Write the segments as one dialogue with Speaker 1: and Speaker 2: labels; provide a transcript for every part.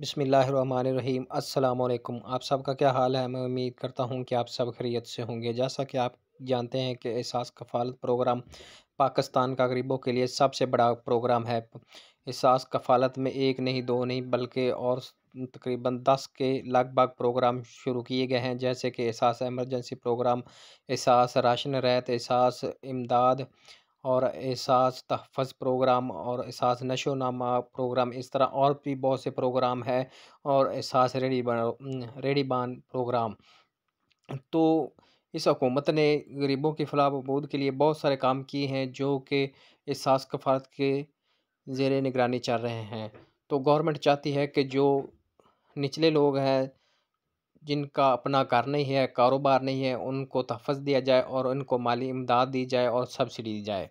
Speaker 1: बिसमीम् अल्लाम आप का क्या हाल है मैं उम्मीद करता हूँ कि आप सब खरीत से होंगे जैसा कि आप जानते हैं कि एहसास कफालत प्रोग्राम पाकिस्तान का गरीबों के लिए सबसे बड़ा प्रोग्राम है एहसास कफालत में एक नहीं दो नहीं बल्कि और तकरीबन दस के लगभग प्रोग्राम शुरू किए गए हैं जैसे कि एहसास एमरजेंसी प्रोग्राम एहसास राशन रहत एहसास इमदाद और एहसास तहफ़ प्रोग्राम और एहसास नशो नामा प्रोग्राम इस तरह और भी बहुत से प्रोग्राम है और एहसास रेडी बन रेडी बान प्रोग्राम तो इस हकूमत ने गरीबों के खिलाफ बूद के लिए बहुत सारे काम किए हैं जो कि एहसास कफारत के ज़ेर निगरानी चल रहे हैं तो गवर्नमेंट चाहती है कि जो निचले लोग हैं जिनका अपना घर नहीं है कारोबार नहीं है उनको तहफ़ दिया जाए और उनको माली इमदाद दी जाए और सब्सिडी दी जाए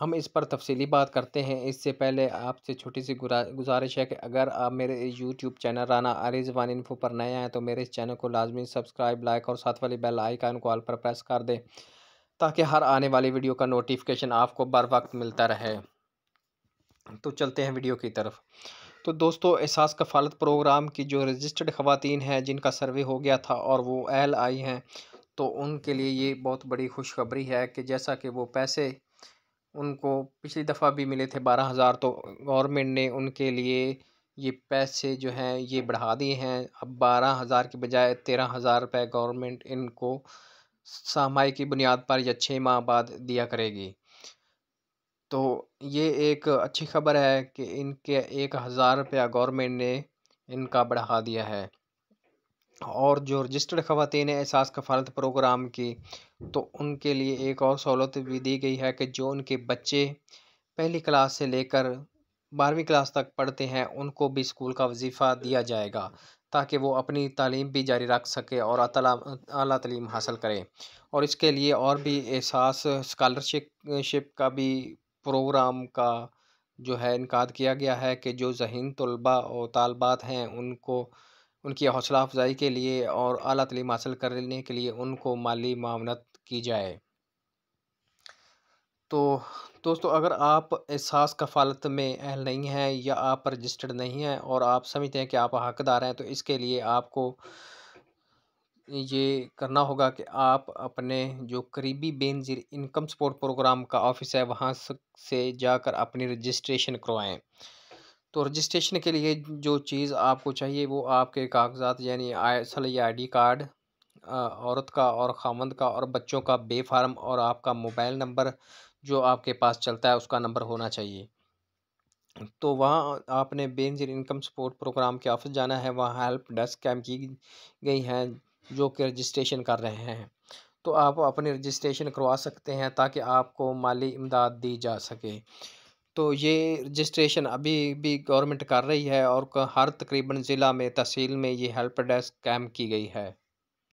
Speaker 1: हम इस पर तफसली बात करते हैं इससे पहले आपसे छोटी सी गुजारिश है कि अगर आप मेरे यूट्यूब चैनल राना जबान इन्फो पर नए आएँ तो मेरे इस चैनल को लाजमी सब्सक्राइब लाइक और साथ वाली बेल आइकान को पर प्रेस कर दें ताकि हर आने वाली वीडियो का नोटिफिकेशन आपको बर वक्त मिलता रहे तो चलते हैं वीडियो की तरफ तो दोस्तों एहसास कफ़ालत प्रोग्राम की जो रजिस्टर्ड ख़वातीन हैं जिनका सर्वे हो गया था और वो अहल आई हैं तो उनके लिए ये बहुत बड़ी खुशखबरी है कि जैसा कि वो पैसे उनको पिछली दफ़ा भी मिले थे बारह हज़ार तो गवर्नमेंट ने उनके लिए ये पैसे जो हैं ये बढ़ा दिए हैं अब बारह हज़ार के बजाय तेरह हज़ार रुपये गवर्नमेंट इनको सामाई की बुनियाद पर या छः माह बाद दिया करेगी तो ये एक अच्छी खबर है कि इनके एक हज़ार रुपया गवर्नमेंट ने इनका बढ़ा दिया है और जो रजिस्टर्ड ख़वान एहसास कफालत प्रोग्राम की तो उनके लिए एक और सहूलत भी दी गई है कि जो उनके बच्चे पहली क्लास से लेकर बारहवीं क्लास तक पढ़ते हैं उनको भी स्कूल का वजीफ़ा दिया जाएगा ताकि वो अपनी तालीम भी जारी रख सके और अला तलीम हासिल करें और इसके लिए और भी एहसास स्कॉलरशिप का भी प्रोग्राम का जो है इनका किया गया है कि जो जहन तलबा और तालबात हैं उनको उनकी हौसला अफजाई के लिए और अली तलीम हासिल करने के लिए उनको माली मामनत की जाए तो दोस्तों अगर आप एहसास कफालत में अहल नहीं हैं या आप रजिस्टर्ड नहीं हैं और आप समझते हैं कि आप हकदार हैं तो इसके लिए आपको ये करना होगा कि आप अपने जो करीबी बेनज़ीर इनकम सपोर्ट प्रोग्राम का ऑफिस है वहाँ से जाकर अपनी रजिस्ट्रेशन करवाएं तो रजिस्ट्रेशन के लिए जो चीज़ आपको चाहिए वो आपके कागजात यानी असल या आई डी कार्ड औरत का और खामंद का और बच्चों का बेफार्म और आपका मोबाइल नंबर जो आपके पास चलता है उसका नंबर होना चाहिए तो वहाँ आपने बेनजीर इनकम सपोर्ट प्रोग्राम के ऑफिस जाना है वहाँ हेल्प डेस्क कैम्प की गई हैं जो कि रजिस्ट्रेशन कर रहे हैं तो आप अपनी रजिस्ट्रेशन करवा सकते हैं ताकि आपको माली इमदाद दी जा सके तो ये रजिस्ट्रेशन अभी भी गवर्नमेंट कर रही है और हर तकरीबन ज़िला में तहसील में ये हेल्प डेस्क कैम की गई है